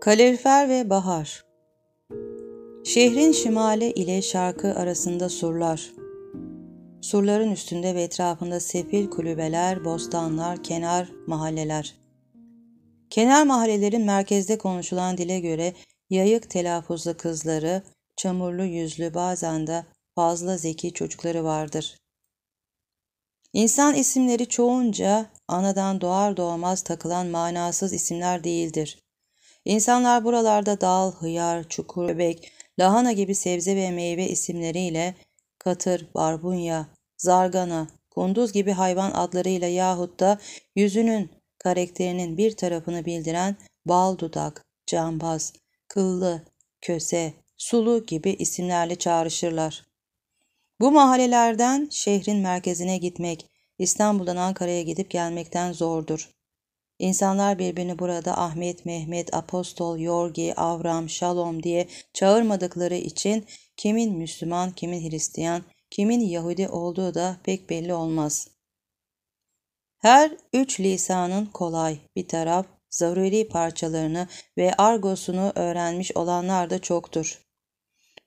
Kalorifer ve Bahar Şehrin şimali ile şarkı arasında surlar. Surların üstünde ve etrafında sefil kulübeler, bostanlar, kenar mahalleler. Kenar mahallelerin merkezde konuşulan dile göre yayık telaffuzlu kızları, çamurlu yüzlü bazen de fazla zeki çocukları vardır. İnsan isimleri çoğunca anadan doğar doğmaz takılan manasız isimler değildir. İnsanlar buralarda dal, hıyar, çukur, öbek, lahana gibi sebze ve meyve isimleriyle katır, barbunya, zargana, kunduz gibi hayvan adlarıyla yahut da yüzünün karakterinin bir tarafını bildiren bal dudak, cambaz, kıllı, köse, sulu gibi isimlerle çağrışırlar. Bu mahallelerden şehrin merkezine gitmek, İstanbul'dan Ankara'ya gidip gelmekten zordur. İnsanlar birbirini burada Ahmet, Mehmet, Apostol, Yorgi, Avram, Şalom diye çağırmadıkları için kimin Müslüman, kimin Hristiyan, kimin Yahudi olduğu da pek belli olmaz. Her üç lisanın kolay bir taraf, zaruri parçalarını ve argosunu öğrenmiş olanlar da çoktur.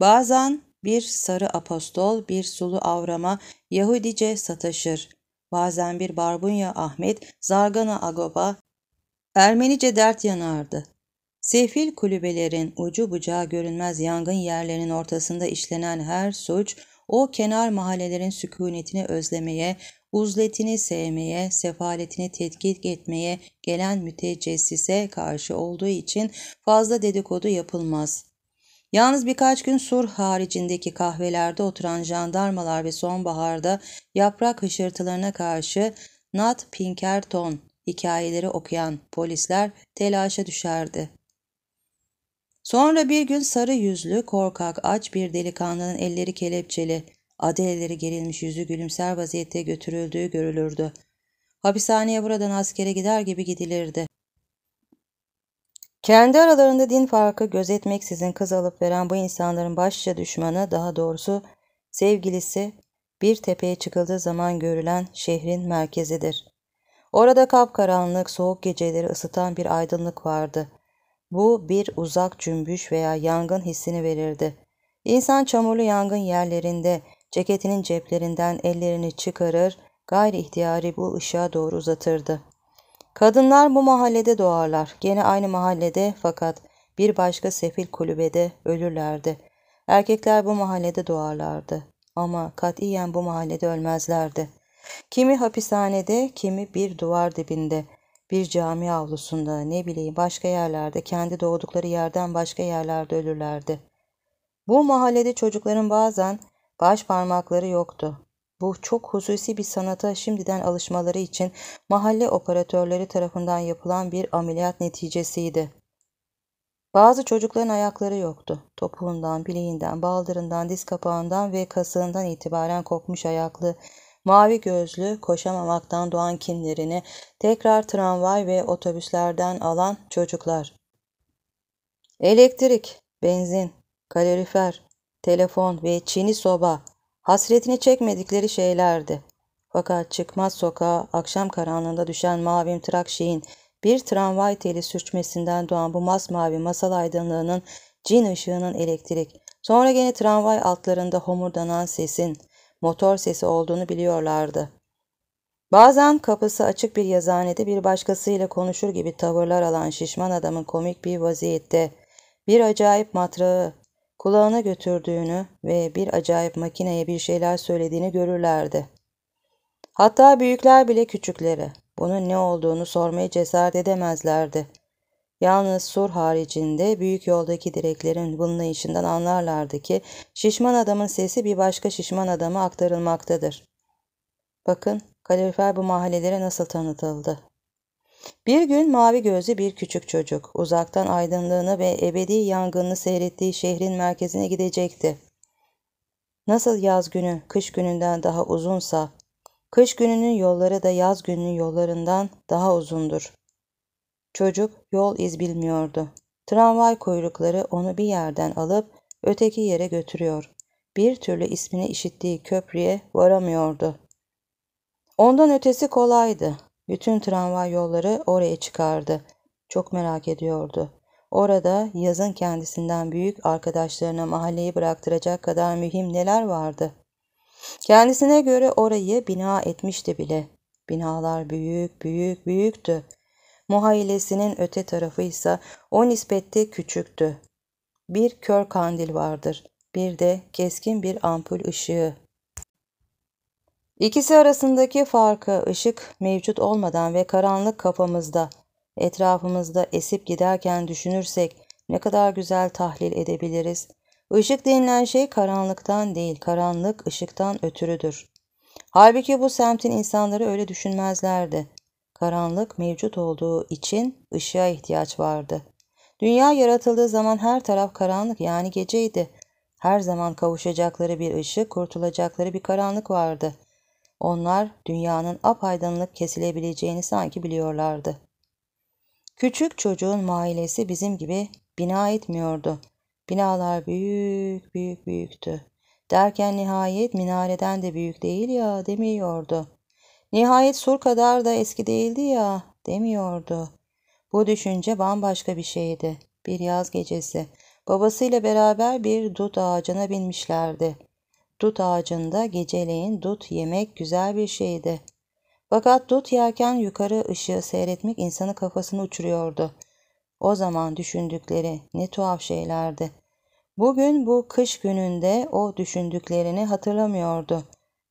Bazen bir sarı apostol bir sulu avrama Yahudice sataşır. Bazen bir barbunya Ahmet, zargana agoba, Ermenice dert yanardı. Sefil kulübelerin ucu bucağı görünmez yangın yerlerinin ortasında işlenen her suç, o kenar mahallelerin sükunetini özlemeye, uzletini sevmeye, sefaletini tetkik etmeye gelen mütecessise karşı olduğu için fazla dedikodu yapılmaz. Yalnız birkaç gün sur haricindeki kahvelerde oturan jandarmalar ve sonbaharda yaprak hışırtılarına karşı Nat Pinkerton hikayeleri okuyan polisler telaşa düşerdi. Sonra bir gün sarı yüzlü, korkak, aç bir delikanlının elleri kelepçeli, adeleleri gerilmiş yüzü gülümser vaziyette götürüldüğü görülürdü. Hapishaneye buradan askere gider gibi gidilirdi. Kendi aralarında din farkı gözetmeksizin kız alıp veren bu insanların başlıca düşmanı, daha doğrusu sevgilisi, bir tepeye çıkıldığı zaman görülen şehrin merkezidir. Orada kapkaranlık, soğuk geceleri ısıtan bir aydınlık vardı. Bu bir uzak cümbüş veya yangın hissini verirdi. İnsan çamurlu yangın yerlerinde, ceketinin ceplerinden ellerini çıkarır, gayri ihtiyari bu ışığa doğru uzatırdı. Kadınlar bu mahallede doğarlar. Gene aynı mahallede fakat bir başka sefil kulübede ölürlerdi. Erkekler bu mahallede doğarlardı. Ama katiyen bu mahallede ölmezlerdi. Kimi hapishanede, kimi bir duvar dibinde, bir cami avlusunda, ne bileyim başka yerlerde, kendi doğdukları yerden başka yerlerde ölürlerdi. Bu mahallede çocukların bazen baş parmakları yoktu. Bu çok hususi bir sanata şimdiden alışmaları için mahalle operatörleri tarafından yapılan bir ameliyat neticesiydi. Bazı çocukların ayakları yoktu. Topuğundan, bileğinden, baldırından, diz kapağından ve kasığından itibaren kopmuş ayaklı, mavi gözlü, koşamamaktan doğan kinlerini tekrar tramvay ve otobüslerden alan çocuklar. Elektrik, benzin, kalorifer, telefon ve çini soba Hasretini çekmedikleri şeylerdi. Fakat çıkmaz sokağa akşam karanlığında düşen mavim trak bir tramvay teli sürçmesinden doğan bu masmavi masal aydınlığının cin ışığının elektrik, sonra gene tramvay altlarında homurdanan sesin, motor sesi olduğunu biliyorlardı. Bazen kapısı açık bir yazanede bir başkasıyla konuşur gibi tavırlar alan şişman adamın komik bir vaziyette, bir acayip matrağı, kulağına götürdüğünü ve bir acayip makineye bir şeyler söylediğini görürlerdi. Hatta büyükler bile küçüklere bunun ne olduğunu sormaya cesaret edemezlerdi. Yalnız sur haricinde büyük yoldaki direklerin vınlayışından anlarlardı ki şişman adamın sesi bir başka şişman adama aktarılmaktadır. Bakın kalorifer bu mahallelere nasıl tanıtıldı bir gün mavi gözlü bir küçük çocuk uzaktan aydınlığını ve ebedi yangını seyrettiği şehrin merkezine gidecekti. Nasıl yaz günü kış gününden daha uzunsa, kış gününün yolları da yaz gününün yollarından daha uzundur. Çocuk yol iz bilmiyordu. Tramvay kuyrukları onu bir yerden alıp öteki yere götürüyor. Bir türlü ismini işittiği köprüye varamıyordu. Ondan ötesi kolaydı. Bütün tramvay yolları oraya çıkardı. Çok merak ediyordu. Orada yazın kendisinden büyük arkadaşlarına mahalleyi bıraktıracak kadar mühim neler vardı. Kendisine göre orayı bina etmişti bile. Binalar büyük, büyük, büyüktü. Muhayilesinin öte tarafı ise o nispette küçüktü. Bir kör kandil vardır, bir de keskin bir ampul ışığı. İkisi arasındaki farkı ışık mevcut olmadan ve karanlık kafamızda, etrafımızda esip giderken düşünürsek ne kadar güzel tahlil edebiliriz. Işık denilen şey karanlıktan değil, karanlık ışıktan ötürüdür. Halbuki bu semtin insanları öyle düşünmezlerdi. Karanlık mevcut olduğu için ışığa ihtiyaç vardı. Dünya yaratıldığı zaman her taraf karanlık yani geceydi. Her zaman kavuşacakları bir ışık, kurtulacakları bir karanlık vardı. Onlar dünyanın apaydınlık kesilebileceğini sanki biliyorlardı. Küçük çocuğun mahallesi bizim gibi bina etmiyordu. Binalar büyük büyük büyüktü. Derken nihayet minareden de büyük değil ya demiyordu. Nihayet sur kadar da eski değildi ya demiyordu. Bu düşünce bambaşka bir şeydi. Bir yaz gecesi babasıyla beraber bir dut ağacına binmişlerdi. Dut ağacında geceleyin dut yemek güzel bir şeydi. Fakat dut yerken yukarı ışığı seyretmek insanı kafasını uçuruyordu. O zaman düşündükleri ne tuhaf şeylerdi. Bugün bu kış gününde o düşündüklerini hatırlamıyordu.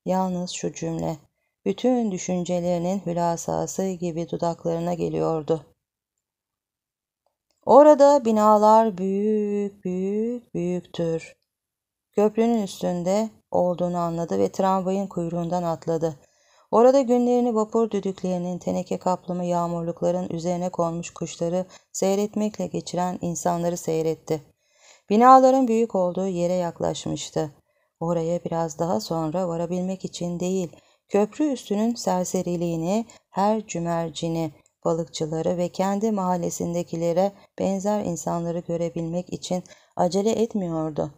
Yalnız şu cümle, bütün düşüncelerinin hülasası gibi dudaklarına geliyordu. Orada binalar büyük büyük büyüktür. Köprünün üstünde olduğunu anladı ve tramvayın kuyruğundan atladı. Orada günlerini vapur düdüklerinin, teneke kaplama yağmurlukların üzerine konmuş kuşları seyretmekle geçiren insanları seyretti. Binaların büyük olduğu yere yaklaşmıştı. Oraya biraz daha sonra varabilmek için değil, köprü üstünün serseriliğini, her cümercini, balıkçıları ve kendi mahallesindekilere benzer insanları görebilmek için acele etmiyordu.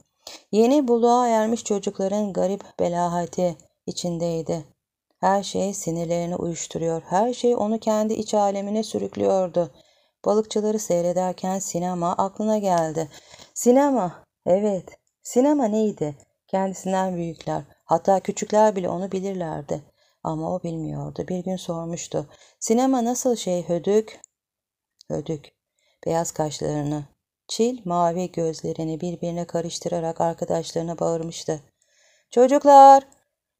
Yeni buluğa ermiş çocukların garip belahati içindeydi. Her şey sinirlerini uyuşturuyor. Her şey onu kendi iç alemine sürüklüyordu. Balıkçıları seyrederken sinema aklına geldi. Sinema, evet. Sinema neydi? Kendisinden büyükler, hatta küçükler bile onu bilirlerdi. Ama o bilmiyordu. Bir gün sormuştu. Sinema nasıl şey hödük? Hödük. Beyaz kaşlarını, Çil mavi gözlerini birbirine karıştırarak arkadaşlarına bağırmıştı. Çocuklar,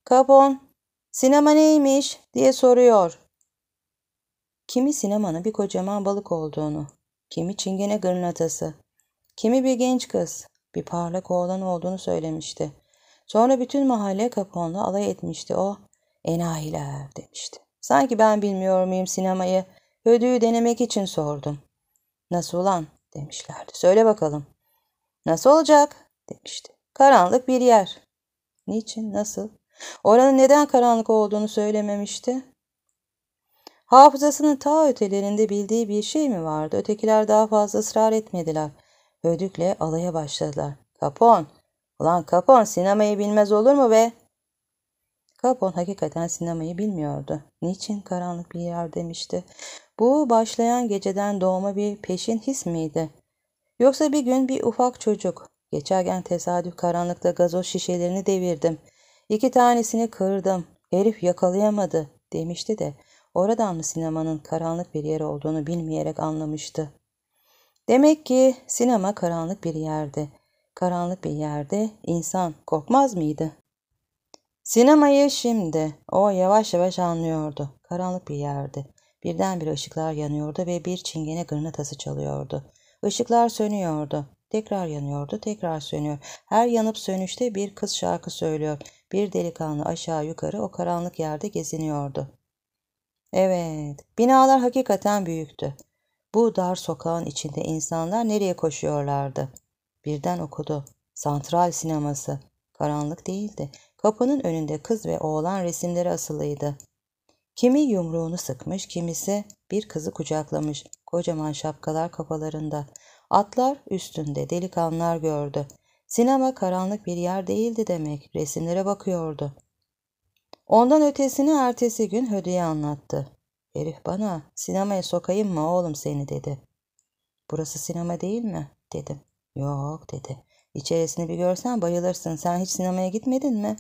Kapon, sinema neymiş diye soruyor. Kimi sinemanın bir kocaman balık olduğunu, kimi çingene gırnatası, kimi bir genç kız, bir parlak oğlan olduğunu söylemişti. Sonra bütün mahalle Kapon'la alay etmişti o. Oh, enayiler demişti. Sanki ben bilmiyor muyum sinemayı? Ödüğü denemek için sordum. Nasıl ulan? demişlerdi. Söyle bakalım. Nasıl olacak? demişti. Karanlık bir yer. Niçin? Nasıl? Oranın neden karanlık olduğunu söylememişti. Hafızasının ta ötelerinde bildiği bir şey mi vardı? Ötekiler daha fazla ısrar etmediler. Ödükle alaya başladılar. Kapon. Ulan Kapon sinemayı bilmez olur mu be? Kapon hakikaten sinemayı bilmiyordu. Niçin karanlık bir yer demişti. Bu başlayan geceden doğma bir peşin his miydi? Yoksa bir gün bir ufak çocuk, geçerken tesadüf karanlıkta gazoz şişelerini devirdim. İki tanesini kırdım, herif yakalayamadı demişti de oradan mı sinemanın karanlık bir yer olduğunu bilmeyerek anlamıştı. Demek ki sinema karanlık bir yerdi. Karanlık bir yerde insan korkmaz mıydı? Sinemayı şimdi o yavaş yavaş anlıyordu. Karanlık bir yerdi. Birdenbire ışıklar yanıyordu ve bir çingene gırnatası çalıyordu. Işıklar sönüyordu. Tekrar yanıyordu, tekrar sönüyor. Her yanıp sönüşte bir kız şarkı söylüyor. Bir delikanlı aşağı yukarı o karanlık yerde geziniyordu. Evet, binalar hakikaten büyüktü. Bu dar sokağın içinde insanlar nereye koşuyorlardı? Birden okudu. Santral sineması. Karanlık değildi. Kapının önünde kız ve oğlan resimleri asılıydı. Kimi yumruğunu sıkmış, kimisi bir kızı kucaklamış. Kocaman şapkalar kafalarında. Atlar üstünde delikanlılar gördü. Sinema karanlık bir yer değildi demek. Resimlere bakıyordu. Ondan ötesini ertesi gün Hödü'ye anlattı. Herif bana sinemaya sokayım mı oğlum seni dedi. Burası sinema değil mi? dedim. Yok dedi. İçerisini bir görsen bayılırsın. Sen hiç sinemaya gitmedin mi?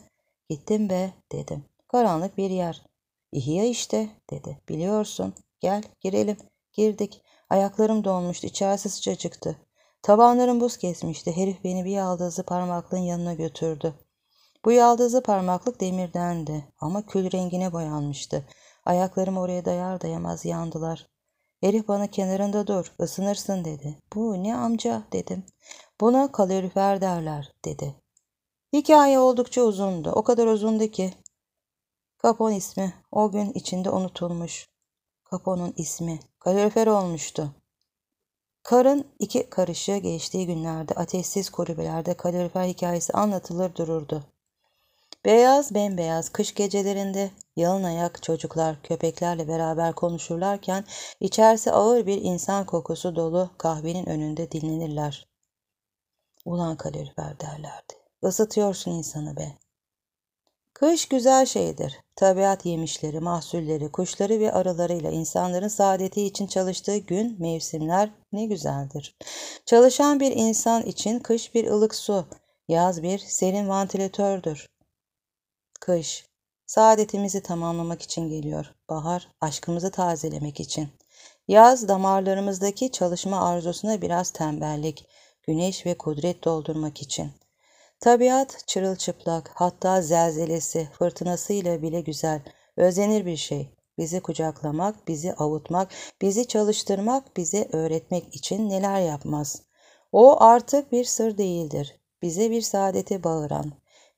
Gittim be dedim. Karanlık bir yer. İhya işte dedi. Biliyorsun. Gel girelim. Girdik. Ayaklarım donmuştu. İçerisi sıcacıktı. Tabanlarım buz kesmişti. Herif beni bir yaldızlı parmaklığın yanına götürdü. Bu yaldızlı parmaklık demirdendi ama kül rengine boyanmıştı. Ayaklarım oraya dayar dayamaz yandılar. Herif bana kenarında dur, ısınırsın dedi. Bu ne amca dedim. Buna kalorifer derler dedi. Hikaye oldukça uzundu. O kadar uzundu ki Kapon ismi o gün içinde unutulmuş. Kapon'un ismi kalorifer olmuştu. Karın iki karışı geçtiği günlerde ateşsiz kulübelerde kalorifer hikayesi anlatılır dururdu. Beyaz bembeyaz kış gecelerinde yalın ayak çocuklar köpeklerle beraber konuşurlarken içerisi ağır bir insan kokusu dolu kahvenin önünde dinlenirler. Ulan kalorifer derlerdi. Isıtıyorsun insanı be. Kış güzel şeydir. Tabiat yemişleri, mahsulleri, kuşları ve arılarıyla insanların saadeti için çalıştığı gün, mevsimler ne güzeldir. Çalışan bir insan için kış bir ılık su, yaz bir serin vantilatördür. Kış, saadetimizi tamamlamak için geliyor. Bahar, aşkımızı tazelemek için. Yaz, damarlarımızdaki çalışma arzusuna biraz tembellik, güneş ve kudret doldurmak için. Tabiat çırılçıplak, hatta zelzelesi, fırtınasıyla bile güzel, özenir bir şey. Bizi kucaklamak, bizi avutmak, bizi çalıştırmak, bize öğretmek için neler yapmaz. O artık bir sır değildir. Bize bir saadeti bağıran,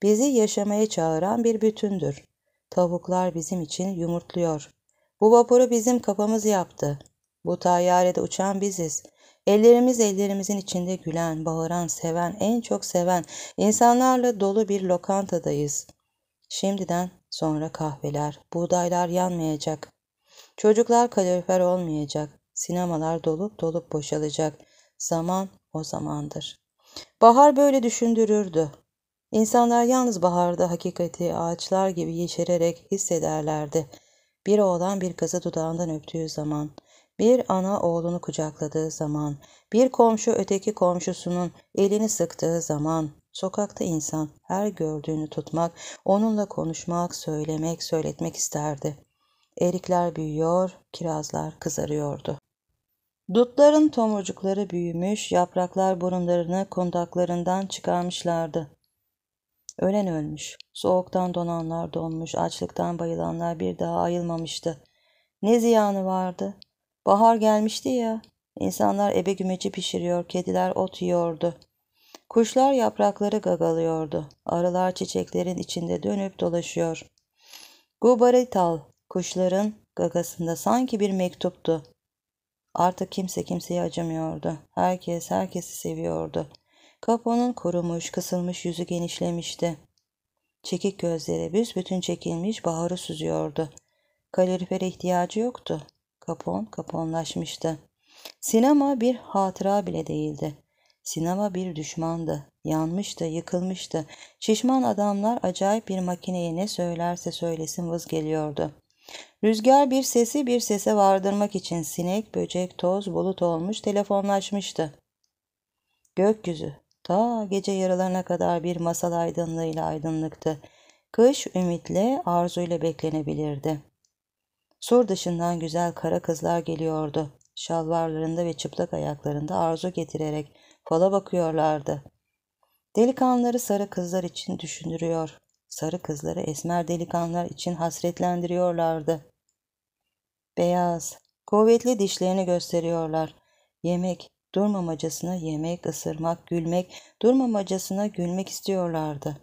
bizi yaşamaya çağıran bir bütündür. Tavuklar bizim için yumurtluyor. Bu vapuru bizim kafamız yaptı. Bu tayyarede uçan biziz. Ellerimiz ellerimizin içinde gülen, bağıran, seven, en çok seven insanlarla dolu bir lokantadayız. Şimdiden sonra kahveler, buğdaylar yanmayacak. Çocuklar kalorifer olmayacak. Sinemalar dolup dolup boşalacak. Zaman o zamandır. Bahar böyle düşündürürdü. İnsanlar yalnız baharda hakikati ağaçlar gibi yeşererek hissederlerdi. Bir oğlan bir kızı dudağından öptüğü zaman bir ana oğlunu kucakladığı zaman, bir komşu öteki komşusunun elini sıktığı zaman, sokakta insan her gördüğünü tutmak, onunla konuşmak, söylemek, söyletmek isterdi. Erikler büyüyor, kirazlar kızarıyordu. Dutların tomurcukları büyümüş, yapraklar burunlarını kondaklarından çıkarmışlardı. Ölen ölmüş, soğuktan donanlar donmuş, açlıktan bayılanlar bir daha ayılmamıştı. Ne ziyanı vardı? Bahar gelmişti ya. İnsanlar ebe gümeci pişiriyor, kediler ot yiyordu. Kuşlar yaprakları gagalıyordu. Arılar çiçeklerin içinde dönüp dolaşıyor. Gubarital kuşların gagasında sanki bir mektuptu. Artık kimse kimseyi acımıyordu. Herkes herkesi seviyordu. Kaponun kurumuş, kısılmış yüzü genişlemişti. Çekik gözleri büsbütün çekilmiş baharı süzüyordu. Kalorifere ihtiyacı yoktu. Kapon kaponlaşmıştı. Sinema bir hatıra bile değildi. Sinema bir düşmandı. Yanmıştı, yıkılmıştı. Şişman adamlar acayip bir makineye ne söylerse söylesin vız geliyordu. Rüzgar bir sesi bir sese vardırmak için sinek, böcek, toz, bulut olmuş telefonlaşmıştı. Gökyüzü ta gece yarılarına kadar bir masal aydınlığıyla aydınlıktı. Kış ümitle, arzuyla beklenebilirdi.'' Sur dışından güzel kara kızlar geliyordu. Şalvarlarında ve çıplak ayaklarında arzu getirerek fala bakıyorlardı. Delikanlıları sarı kızlar için düşündürüyor. Sarı kızları esmer delikanlar için hasretlendiriyorlardı. Beyaz, kuvvetli dişlerini gösteriyorlar. Yemek, durmamacasına yemek, ısırmak, gülmek, durmamacasına gülmek istiyorlardı.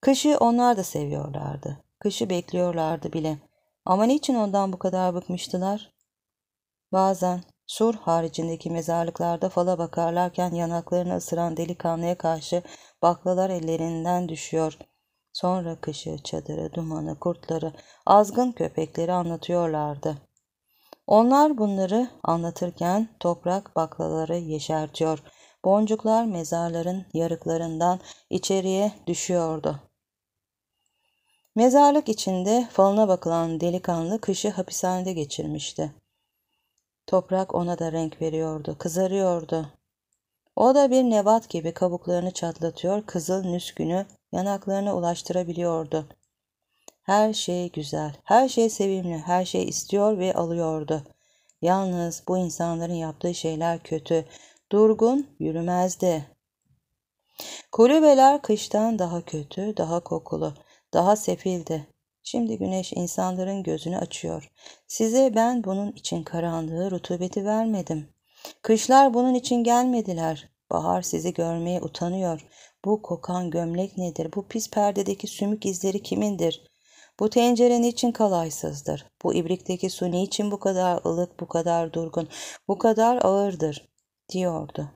Kışı onlar da seviyorlardı. Kışı bekliyorlardı bile.'' Ama niçin ondan bu kadar bıkmıştılar? Bazen sur haricindeki mezarlıklarda fala bakarlarken yanaklarını ısıran delikanlıya karşı baklalar ellerinden düşüyor. Sonra kışı, çadırı, dumanı, kurtları, azgın köpekleri anlatıyorlardı. Onlar bunları anlatırken toprak baklaları yeşertiyor. Boncuklar mezarların yarıklarından içeriye düşüyordu. Mezarlık içinde falına bakılan delikanlı kışı hapishanede geçirmişti. Toprak ona da renk veriyordu, kızarıyordu. O da bir nebat gibi kabuklarını çatlatıyor, kızıl nüskünü yanaklarına ulaştırabiliyordu. Her şey güzel, her şey sevimli, her şey istiyor ve alıyordu. Yalnız bu insanların yaptığı şeyler kötü. Durgun yürümezdi. Kulübeler kıştan daha kötü, daha kokulu daha sefildi. Şimdi güneş insanların gözünü açıyor. Size ben bunun için karanlığı, rutubeti vermedim. Kışlar bunun için gelmediler. Bahar sizi görmeye utanıyor. Bu kokan gömlek nedir? Bu pis perdedeki sümük izleri kimindir? Bu tencere niçin kalaysızdır? Bu ibrikteki su niçin bu kadar ılık, bu kadar durgun, bu kadar ağırdır? diyordu.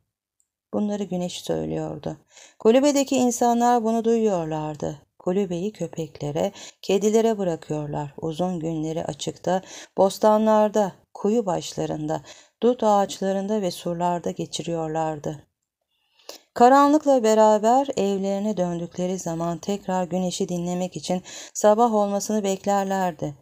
Bunları güneş söylüyordu. Kulübedeki insanlar bunu duyuyorlardı. Kulübeyi köpeklere, kedilere bırakıyorlar. Uzun günleri açıkta, bostanlarda, kuyu başlarında, dut ağaçlarında ve surlarda geçiriyorlardı. Karanlıkla beraber evlerine döndükleri zaman tekrar güneşi dinlemek için sabah olmasını beklerlerdi.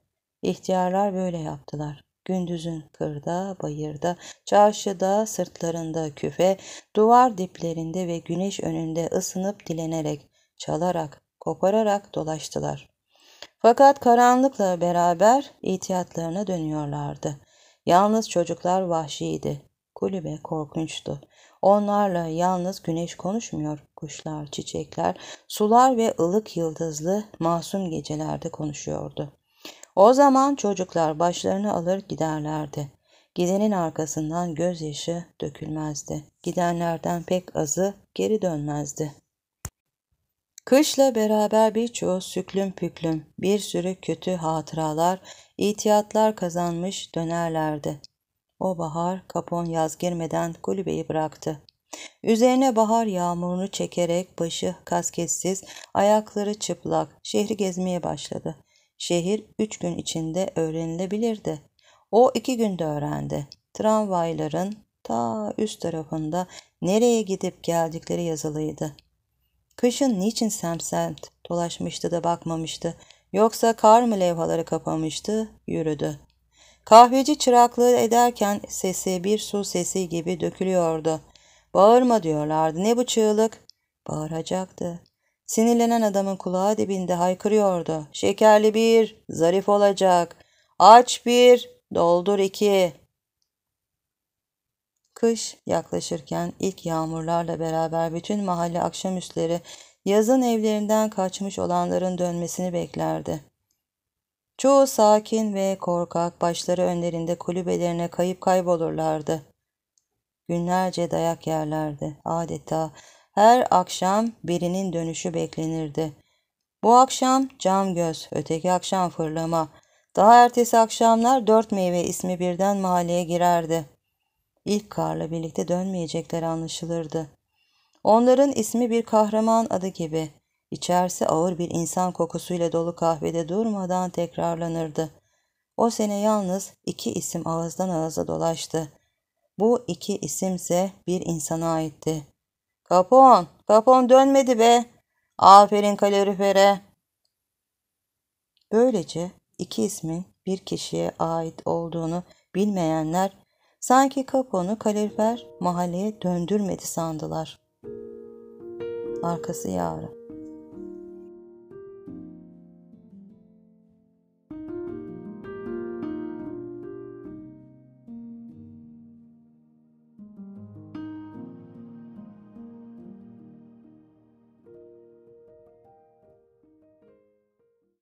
İhtiyarlar böyle yaptılar. Gündüzün kırda, bayırda, çarşıda, sırtlarında küfe, duvar diplerinde ve güneş önünde ısınıp dilenerek, çalarak, kopararak dolaştılar. Fakat karanlıkla beraber ihtiyatlarına dönüyorlardı. Yalnız çocuklar vahşiydi. Kulübe korkunçtu. Onlarla yalnız güneş konuşmuyor. Kuşlar, çiçekler, sular ve ılık yıldızlı masum gecelerde konuşuyordu. O zaman çocuklar başlarını alır giderlerdi. Gidenin arkasından gözyaşı dökülmezdi. Gidenlerden pek azı geri dönmezdi. Kışla beraber birçoğu süklüm püklüm, bir sürü kötü hatıralar, itiyatlar kazanmış dönerlerdi. O bahar kapon yaz girmeden kulübeyi bıraktı. Üzerine bahar yağmurunu çekerek başı kasketsiz, ayakları çıplak şehri gezmeye başladı. Şehir üç gün içinde öğrenilebilirdi. O iki günde öğrendi. Tramvayların ta üst tarafında nereye gidip geldikleri yazılıydı. Kışın niçin semt semt dolaşmıştı da bakmamıştı? Yoksa kar mı levhaları kapamıştı? Yürüdü. Kahveci çıraklığı ederken sesi bir su sesi gibi dökülüyordu. Bağırma diyorlardı. Ne bu çığlık? Bağıracaktı. Sinirlenen adamın kulağı dibinde haykırıyordu. Şekerli bir, zarif olacak. Aç bir, doldur iki. Kış yaklaşırken ilk yağmurlarla beraber bütün mahalle akşamüstleri yazın evlerinden kaçmış olanların dönmesini beklerdi. Çoğu sakin ve korkak başları önlerinde kulübelerine kayıp kaybolurlardı. Günlerce dayak yerlerdi. Adeta her akşam birinin dönüşü beklenirdi. Bu akşam cam göz, öteki akşam fırlama. Daha ertesi akşamlar dört meyve ismi birden mahalleye girerdi.'' ilk karla birlikte dönmeyecekler anlaşılırdı. Onların ismi bir kahraman adı gibi. içerisi ağır bir insan kokusuyla dolu kahvede durmadan tekrarlanırdı. O sene yalnız iki isim ağızdan ağıza dolaştı. Bu iki isimse bir insana aitti. Kapon, kapon dönmedi be. Aferin kalorifere. Böylece iki ismin bir kişiye ait olduğunu bilmeyenler Sanki Kapo'nu kalorifer mahalleye döndürmedi sandılar. Arkası yağrı.